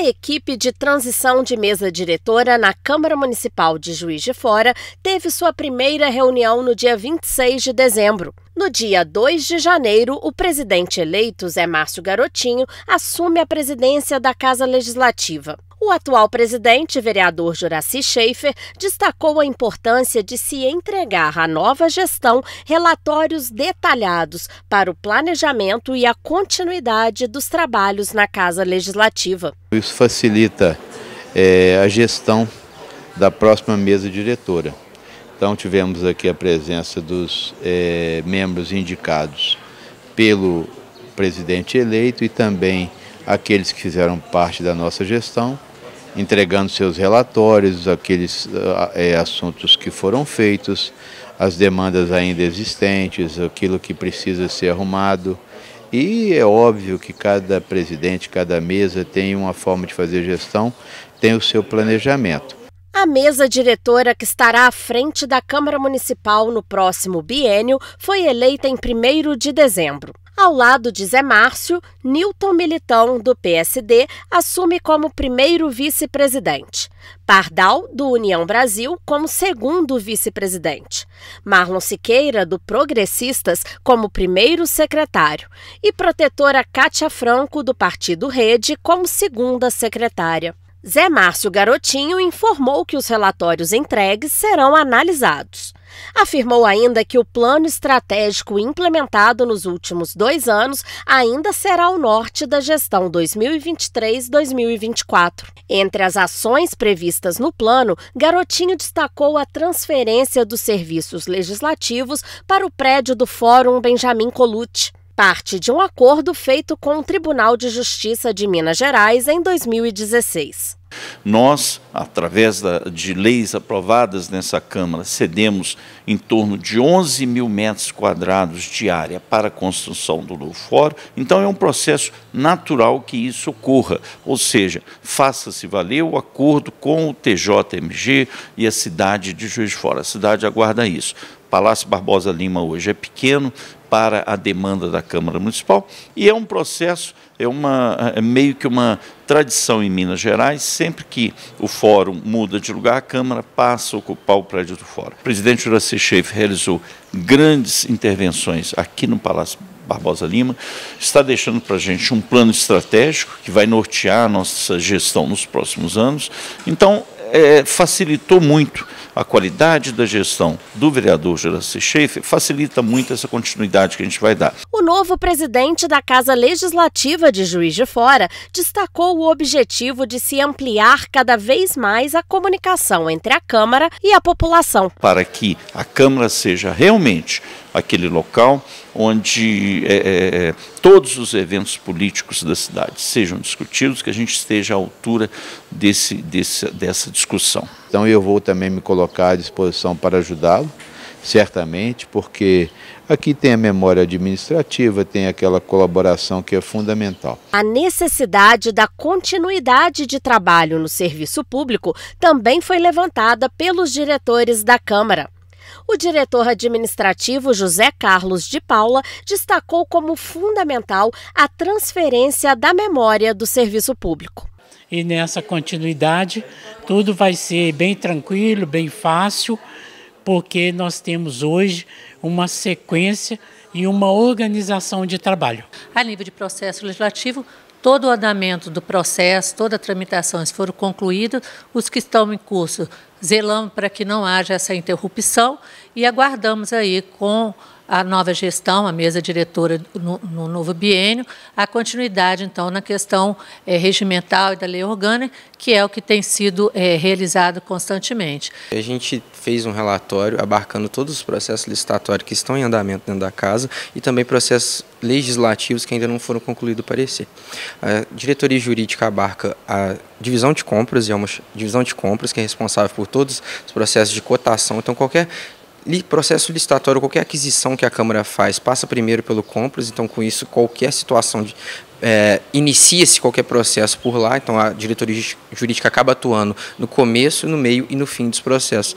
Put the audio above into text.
A equipe de transição de mesa diretora na Câmara Municipal de Juiz de Fora teve sua primeira reunião no dia 26 de dezembro. No dia 2 de janeiro, o presidente eleito, Zé Márcio Garotinho, assume a presidência da Casa Legislativa. O atual presidente, vereador Juraci Schaefer, destacou a importância de se entregar à nova gestão relatórios detalhados para o planejamento e a continuidade dos trabalhos na Casa Legislativa. Isso facilita é, a gestão da próxima mesa diretora. Então tivemos aqui a presença dos é, membros indicados pelo presidente eleito e também aqueles que fizeram parte da nossa gestão entregando seus relatórios, aqueles ah, é, assuntos que foram feitos, as demandas ainda existentes, aquilo que precisa ser arrumado. E é óbvio que cada presidente, cada mesa tem uma forma de fazer gestão, tem o seu planejamento. A mesa diretora que estará à frente da Câmara Municipal no próximo biênio foi eleita em 1 de dezembro. Ao lado de Zé Márcio, Newton Militão, do PSD, assume como primeiro vice-presidente. Pardal, do União Brasil, como segundo vice-presidente. Marlon Siqueira, do Progressistas, como primeiro secretário. E protetora Cátia Franco, do Partido Rede, como segunda secretária. Zé Márcio Garotinho informou que os relatórios entregues serão analisados. Afirmou ainda que o plano estratégico implementado nos últimos dois anos ainda será o norte da gestão 2023-2024. Entre as ações previstas no plano, Garotinho destacou a transferência dos serviços legislativos para o prédio do Fórum Benjamin Colucci parte de um acordo feito com o Tribunal de Justiça de Minas Gerais em 2016. Nós, através de leis aprovadas nessa Câmara, cedemos em torno de 11 mil metros quadrados de área para a construção do novo fórum. Então, é um processo natural que isso ocorra, ou seja, faça-se valer o acordo com o TJMG e a cidade de Juiz de Fora. A cidade aguarda isso. Palácio Barbosa Lima hoje é pequeno, para a demanda da Câmara Municipal. E é um processo, é, uma, é meio que uma tradição em Minas Gerais, sempre que o fórum muda de lugar, a Câmara passa a ocupar o prédio do fórum. O presidente Juraci Schaefer realizou grandes intervenções aqui no Palácio Barbosa Lima, está deixando para a gente um plano estratégico que vai nortear a nossa gestão nos próximos anos. Então, é, facilitou muito a qualidade da gestão do vereador Geraci Schaefer, facilita muito essa continuidade que a gente vai dar. O novo presidente da Casa Legislativa de Juiz de Fora destacou o objetivo de se ampliar cada vez mais a comunicação entre a Câmara e a população. Para que a Câmara seja realmente aquele local onde é, é, é, todos os eventos políticos da cidade sejam discutidos, que a gente esteja à altura desse, desse dessa discussão. Então eu vou também me colocar à disposição para ajudá-lo, certamente, porque Aqui tem a memória administrativa, tem aquela colaboração que é fundamental. A necessidade da continuidade de trabalho no serviço público também foi levantada pelos diretores da Câmara. O diretor administrativo José Carlos de Paula destacou como fundamental a transferência da memória do serviço público. E nessa continuidade, tudo vai ser bem tranquilo, bem fácil, porque nós temos hoje uma sequência e uma organização de trabalho. A nível de processo legislativo, todo o andamento do processo, toda a tramitação, se for concluído, os que estão em curso zelamos para que não haja essa interrupção e aguardamos aí com a nova gestão, a mesa diretora no, no novo biênio, a continuidade, então, na questão é, regimental e da lei orgânica, que é o que tem sido é, realizado constantemente. A gente fez um relatório abarcando todos os processos licitatórios que estão em andamento dentro da casa e também processos legislativos que ainda não foram concluídos parecer. A diretoria jurídica abarca a divisão de compras, e é uma divisão de compras que é responsável por todos os processos de cotação, então qualquer processo licitatório, qualquer aquisição que a Câmara faz, passa primeiro pelo compras, então com isso qualquer situação de. É, inicia-se qualquer processo por lá, então a diretoria jurídica acaba atuando no começo, no meio e no fim dos processos.